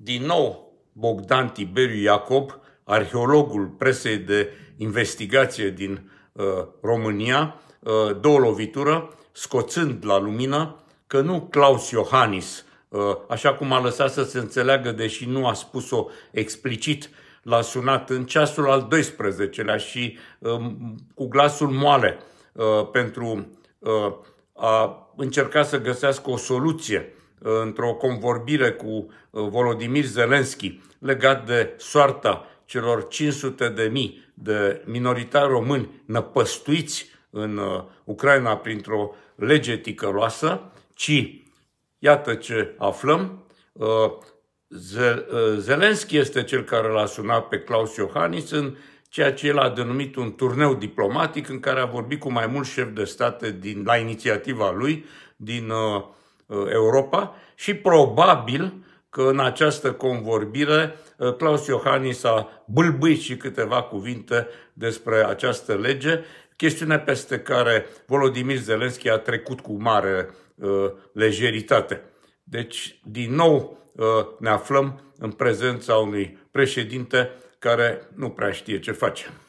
Din nou, Bogdan Tiberiu Iacob, arheologul presei de investigație din uh, România, uh, dă o lovitură, scoțând la lumină că nu Claus Iohannis, uh, așa cum a lăsat să se înțeleagă, deși nu a spus-o explicit, l-a sunat în ceasul al 12-lea și uh, cu glasul moale uh, pentru uh, a încerca să găsească o soluție într-o convorbire cu uh, Volodimir Zelenski legat de soarta celor 500 de mii de minoritari români năpăstuiți în uh, Ucraina printr-o lege ticăloasă, ci iată ce aflăm, uh, Zelenski este cel care l-a sunat pe Klaus Iohannis în ceea ce el a denumit un turneu diplomatic în care a vorbit cu mai mulți șefi de state din, la inițiativa lui din Uh, Europa și probabil că în această convorbire uh, Claus Iohannis a bâlbâit și câteva cuvinte despre această lege, chestiune peste care Volodymyr Zelenski a trecut cu mare uh, lejeritate. Deci, din nou, ne aflăm în prezența unui președinte care nu prea știe ce face.